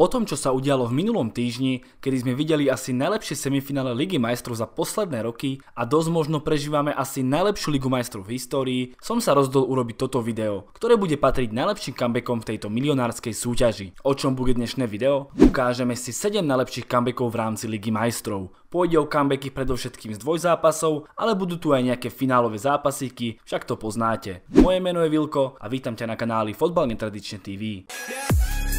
Po tom, čo sa udialo v minulom týždni, kedy sme videli asi najlepšie semifinále Ligy majstrov za posledné roky a dosť možno prežívame asi najlepšiu Ligu majstrov v histórii, som sa rozdol urobiť toto video, ktoré bude patriť najlepším comebackom v tejto milionárskej súťaži. O čom bude dnešné video? Ukážeme si 7 najlepších comebackov v rámci Ligy majstrov. Pôjde o comebacky predovšetkým z dvojzápasov, ale budú tu aj nejaké finálové zápasíky, však to poznáte. Moje meno je Vilko a vítam ťa na kanáli Fotbal netradične TV. Yeah.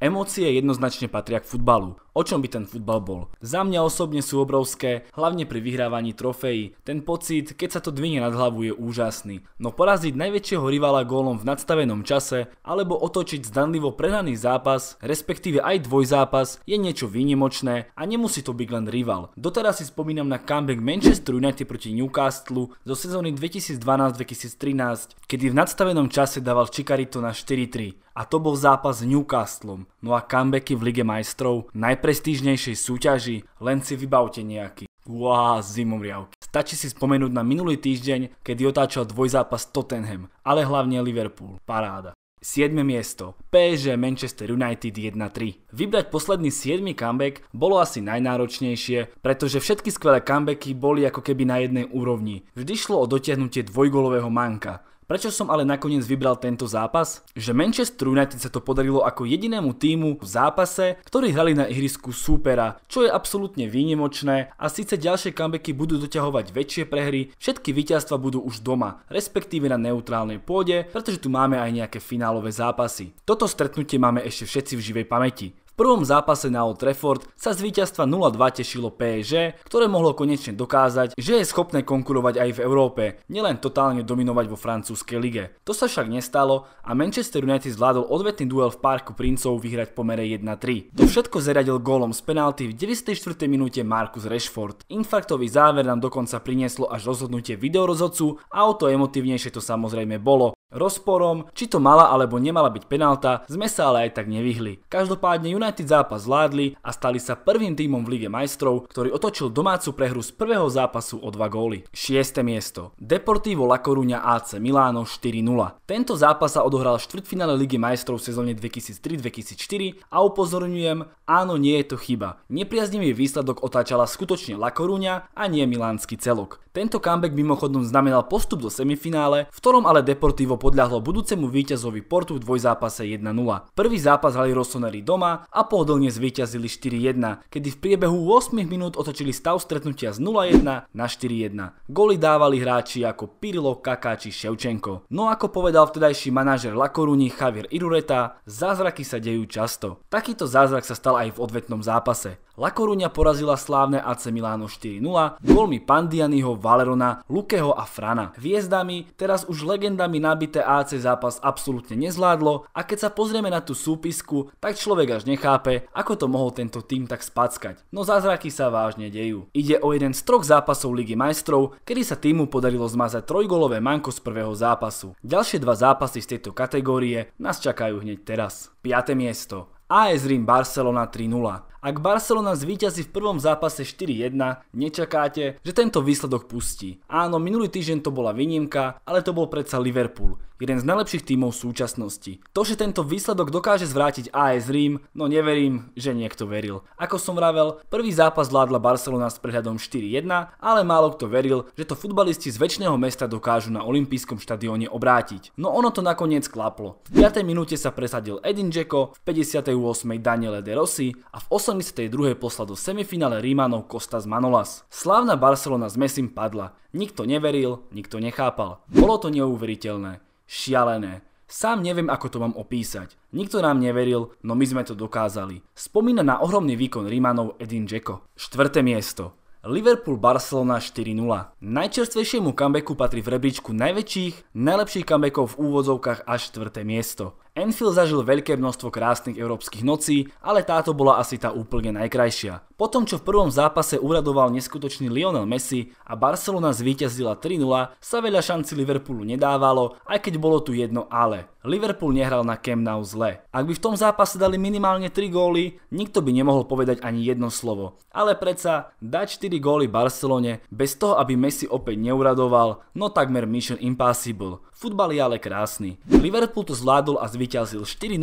Emócie jednoznačne patria k futbalu. O čom by ten futbal bol? Za mňa osobne sú obrovské, hlavne pri vyhrávaní trofejí. Ten pocit, keď sa to dvine nad hlavu je úžasný. No poraziť najväčšieho rivala gólom v nadstavenom čase, alebo otočiť zdanlivo prehraný zápas, respektíve aj dvojzápas, je niečo výnimočné a nemusí to byť len rival. Doteraz si spomínam na comeback Manchester United proti Newcastle zo sezóny 2012-2013, kedy v nadstavenom čase dával Čikarito na 4-3 a to bol zápas s Newcastlom. No a comebacky v Lige majstrov, najprestížnejšej súťaži, len si vybavte nejaký. Uá, zimom riavky. Stačí si spomenúť na minulý týždeň, kedy otáčal dvojzápas Tottenham, ale hlavne Liverpool. Paráda. 7. miesto. PSG Manchester United 1-3. Vybrať posledný 7. comeback bolo asi najnáročnejšie, pretože všetky skvelé comebacky boli ako keby na jednej úrovni. Vždy šlo o dotiahnutie dvojgolového manka. Prečo som ale nakoniec vybral tento zápas? Že Manchester United sa to podarilo ako jedinému týmu v zápase, ktorí hrali na ihrisku súpera, čo je absolútne výnimočné a síce ďalšie comebacky budú doťahovať väčšie prehry, všetky víťazstva budú už doma, respektíve na neutrálnej pôde, pretože tu máme aj nejaké finálové zápasy. Toto stretnutie máme ešte všetci v živej pamäti. V prvom zápase na Old Trafford sa z víťazstva 0-2 tešilo PSG, ktoré mohlo konečne dokázať, že je schopné konkurovať aj v Európe, nielen totálne dominovať vo francúzskej lige. To sa však nestalo a Manchester United zvládol odvetný duel v Parku princov vyhrať pomere 1-3. To všetko zeradil gólom z penalty v 94. minúte Marcus Rashford. Infarktový záver nám dokonca prinieslo až rozhodnutie videorozhodcu a o to emotívnejšie to samozrejme bolo, Rozporom, či to mala alebo nemala byť penálta, sme sa ale aj tak nevyhli. Každopádne United zápas zvládli a stali sa prvým týmom v Lige majstrov, ktorý otočil domácu prehru z prvého zápasu o dva góly. 6. miesto. Deportivo La Coruña AC Milano 4-0. Tento zápas sa odohral v štvrtfinále Ligy majstrov v sezóne 2003-2004 a upozorňujem, áno, nie je to chyba. Nepriaznivý výsledok otáčala skutočne La Coruña a nie milánsky celok. Tento comeback mimochodom znamenal postup do semifinále, v ktorom ale Deportivo podľahlo budúcemu víťazovi Portu v dvojzápase 1-0. Prvý zápas hrali Rossoneri doma a pohodlne zvíťazili 4-1, kedy v priebehu 8 minút otočili stav stretnutia z 0-1 na 4-1. Goly dávali hráči ako Pirlo, Kaká či Ševčenko. No ako povedal vtedajší manažer Lakoruni Javier Irureta, zázraky sa dejú často. Takýto zázrak sa stal aj v odvetnom zápase. La Coruña porazila slávne AC Milano 4-0 golmi Pandianiho, Valerona, Lukeho a Frana. Hviezdami, teraz už legendami nabitý Manolite AC zápas absolútne nezvládlo a keď sa pozrieme na tú súpisku, tak človek až nechápe, ako to mohol tento tým tak spackať. No zázraky sa vážne dejú. Ide o jeden z troch zápasov Ligy majstrov, kedy sa týmu podarilo zmazať trojgolové manko z prvého zápasu. Ďalšie dva zápasy z tejto kategórie nás čakajú hneď teraz. 5. miesto. AS Rím Barcelona 3-0. Ak Barcelona zvíťazí v prvom zápase 4-1, nečakáte, že tento výsledok pustí. Áno, minulý týždeň to bola výnimka, ale to bol predsa Liverpool, jeden z najlepších tímov súčasnosti. To, že tento výsledok dokáže zvrátiť AS Rím, no neverím, že niekto veril. Ako som vravel, prvý zápas vládla Barcelona s prehľadom 4-1, ale málo kto veril, že to futbalisti z väčšného mesta dokážu na olympijskom štadióne obrátiť. No ono to nakoniec klaplo. V 5. minúte sa presadil Edin Dzeko, v 58. Daniele De Rossi a v 8. 82. poslal do semifinále Rímanov Kostas Manolas. Slávna Barcelona s Messim padla. Nikto neveril, nikto nechápal. Bolo to neuveriteľné, šialené. Sám neviem, ako to mám opísať. Nikto nám neveril, no my sme to dokázali. Spomína na ohromný výkon Rímanov Edin Dzeko. Štvrté miesto. Liverpool Barcelona 4-0. Najčerstvejšiemu comebacku patrí v rebríčku najväčších, najlepších comebackov v úvodzovkách až štvrté miesto. Enfield zažil veľké množstvo krásnych európskych nocí, ale táto bola asi tá úplne najkrajšia. Po tom, čo v prvom zápase uradoval neskutočný Lionel Messi a Barcelona zvíťazila 3-0, sa veľa šanci Liverpoolu nedávalo, aj keď bolo tu jedno ale. Liverpool nehral na Camp Nou zle. Ak by v tom zápase dali minimálne 3 góly, nikto by nemohol povedať ani jedno slovo. Ale predsa, dať 4 góly Barcelone bez toho, aby Messi opäť neuradoval, no takmer Mission Impossible. Futbal je ale krásny. Liverpool to zvládol a zvyťazil 4-0,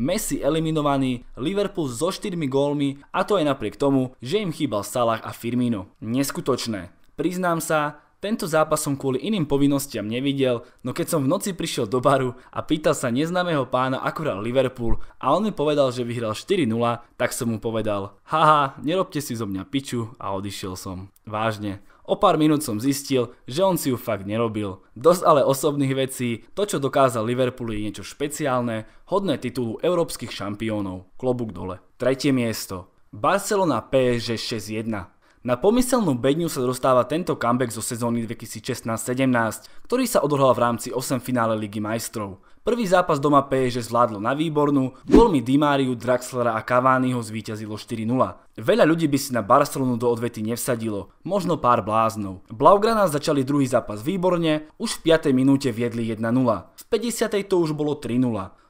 Messi eliminovaný, Liverpool so 4 gólmi a to aj napriek tomu, že im chýbal Salah a Firmino. Neskutočné. Priznám sa, tento zápas som kvôli iným povinnostiam nevidel, no keď som v noci prišiel do baru a pýtal sa neznámeho pána, ako hral Liverpool a on mi povedal, že vyhral 4-0, tak som mu povedal, haha, nerobte si zo mňa piču a odišiel som. Vážne. O pár minút som zistil, že on si ju fakt nerobil. Dosť ale osobných vecí, to čo dokázal Liverpool je niečo špeciálne, hodné titulu európskych šampiónov. Klobúk dole. Tretie miesto. Barcelona PSG 6-1. Na pomyselnú bedňu sa dostáva tento comeback zo sezóny 2016-17, ktorý sa odohral v rámci 8 finále Ligy majstrov. Prvý zápas doma PSG zvládlo na výbornú, golmi Di Mariu, Draxlera a Cavaniho zvíťazilo 4-0. Veľa ľudí by si na Barcelonu do odvety nevsadilo, možno pár bláznov. Blaugrana začali druhý zápas výborne, už v 5. minúte viedli 1-0. V 50. to už bolo 3-0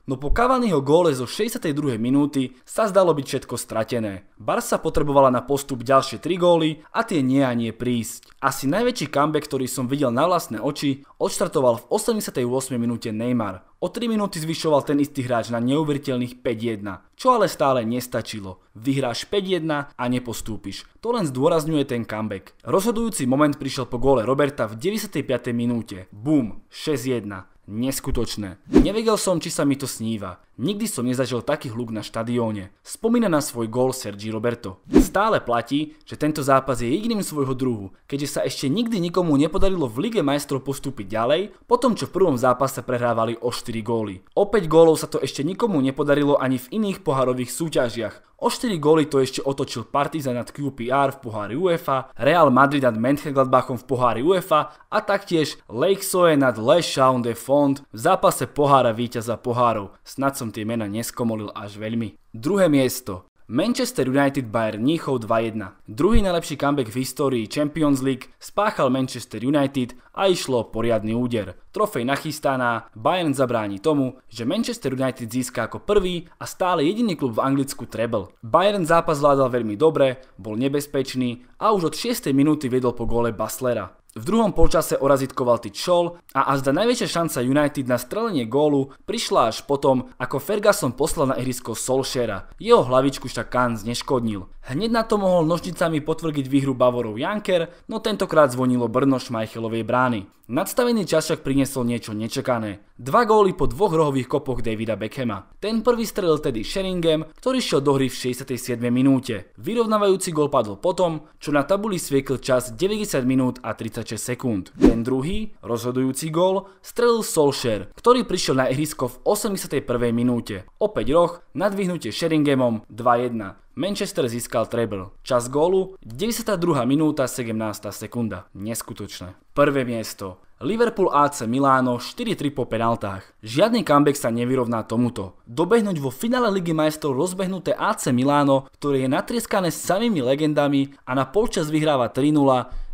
no po Cavaniho góle zo 62. minúty sa zdalo byť všetko stratené. Barca potrebovala na postup ďalšie 3 góly a tie nie a nie prísť. Asi najväčší comeback, ktorý som videl na vlastné oči, odštartoval v 88. minúte Neymar. O 3 minúty zvyšoval ten istý hráč na neuveriteľných 5-1, čo ale stále nestačilo. Vyhráš 5-1 a nepostúpiš. To len zdôrazňuje ten comeback. Rozhodujúci moment prišiel po góle Roberta v 95. minúte. Bum, 6-1 neskutočné. Nevedel som, či sa mi to sníva. Nikdy som nezažil taký hluk na štadióne. Spomína na svoj gól Sergi Roberto. Stále platí, že tento zápas je jediným svojho druhu, keďže sa ešte nikdy nikomu nepodarilo v Lige majstrov postúpiť ďalej, po tom čo v prvom zápase prehrávali o 4 góly. O 5 gólov sa to ešte nikomu nepodarilo ani v iných poharových súťažiach. O 4 góly to ešte otočil Partizan nad QPR v pohári UEFA, Real Madrid nad Mönchengladbachom v pohári UEFA a taktiež Lake Soe nad Le Chaun de Fond v zápase pohára víťaza pohárov. Snad som som tie mena neskomolil až veľmi. Druhé miesto. Manchester United Bayern Mníchov 2-1. Druhý najlepší comeback v histórii Champions League spáchal Manchester United a išlo poriadny úder. Trofej nachystaná, Bayern zabráni tomu, že Manchester United získa ako prvý a stále jediný klub v Anglicku treble. Bayern zápas zvládal veľmi dobre, bol nebezpečný a už od 6. minúty vedol po gole Baslera. V druhom polčase orazitkoval čol a až za najväčšia šanca United na strelenie gólu prišla až potom, ako Ferguson poslal na ihrisko Solšera. Jeho hlavičku však Kahn zneškodnil. Hneď na to mohol nožnicami potvrdiť výhru Bavorov Janker, no tentokrát zvonilo Brno Šmajchelovej brány. Nadstavený čas však priniesol niečo nečakané. Dva góly po dvoch rohových kopoch Davida Beckhama. Ten prvý strelil tedy Sheringham, ktorý šiel do hry v 67. minúte. Vyrovnávajúci gól padol potom, čo na tabuli sviekl čas 90 minút a 36 sekúnd. Ten druhý, rozhodujúci gól, strelil Solskjaer, ktorý prišiel na ihrisko v 81. minúte. Opäť roh, nadvihnutie Sheringhamom 2-1. Manchester získal treble. Čas gólu 92. minúta 17. sekunda. Neskutočné. Prvé miesto. Liverpool AC Miláno 4-3 po penaltách. Žiadny comeback sa nevyrovná tomuto. Dobehnúť vo finále Ligy majstrov rozbehnuté AC Miláno, ktoré je natrieskané s samými legendami a na polčas vyhráva 3-0,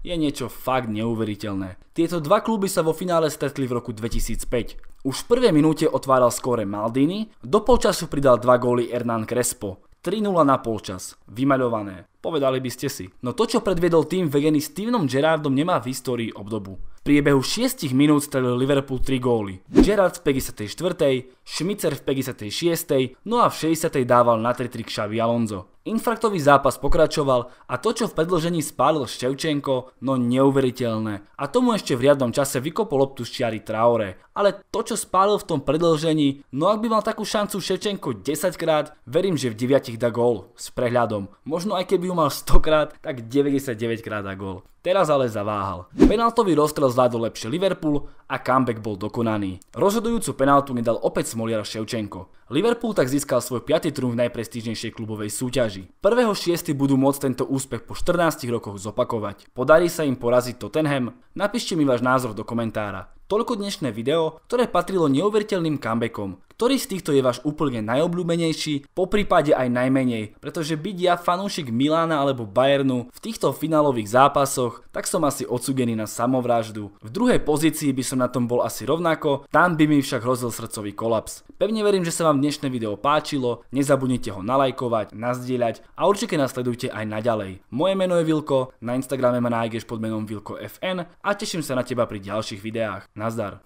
je niečo fakt neuveriteľné. Tieto dva kluby sa vo finále stretli v roku 2005. Už v prvej minúte otváral skóre Maldini, do polčasu pridal dva góly Hernán Crespo. 3-0 na polčas. Vymaľované. Povedali by ste si. No to, čo predviedol tým vegeny Stevenom Gerrardom, nemá v histórii obdobu priebehu 6 minút strelil Liverpool 3 góly. Gerrard v 54., Schmitzer v 56., no a v 60. dával na 3-3 k Xavi Alonso. Infraktový zápas pokračoval a to, čo v predložení spálil Ševčenko, no neuveriteľné. A tomu ešte v riadnom čase vykopol loptu z čiary Traore. Ale to, čo spálil v tom predložení, no ak by mal takú šancu Ševčenko 10 krát, verím, že v 9 dá gól. S prehľadom. Možno aj keby ju mal 100 krát, tak 99 krát dá gól. Teraz ale zaváhal. Penaltový rozstrel zvládol lepšie Liverpool a comeback bol dokonaný. Rozhodujúcu penaltu nedal opäť Smoliar Ševčenko. Liverpool tak získal svoj 5. trum v najprestížnejšej klubovej súťaži. 1.6. budú môcť tento úspech po 14 rokoch zopakovať. Podarí sa im poraziť Tottenham? Napíšte mi váš názor do komentára. Toľko dnešné video, ktoré patrilo neuveriteľným comebackom. Ktorý z týchto je váš úplne najobľúbenejší, po prípade aj najmenej, pretože byť ja fanúšik Milána alebo Bayernu v týchto finálových zápasoch, tak som asi odsúdený na samovraždu. V druhej pozícii by som na tom bol asi rovnako, tam by mi však hrozil srdcový kolaps. Pevne verím, že sa vám dnešné video páčilo, nezabudnite ho nalajkovať, nazdieľať a určite nasledujte aj naďalej. Moje meno je Vilko, na Instagrame ma nájdeš pod menom VilkoFN a teším sa na teba pri ďalších videách. Наздар.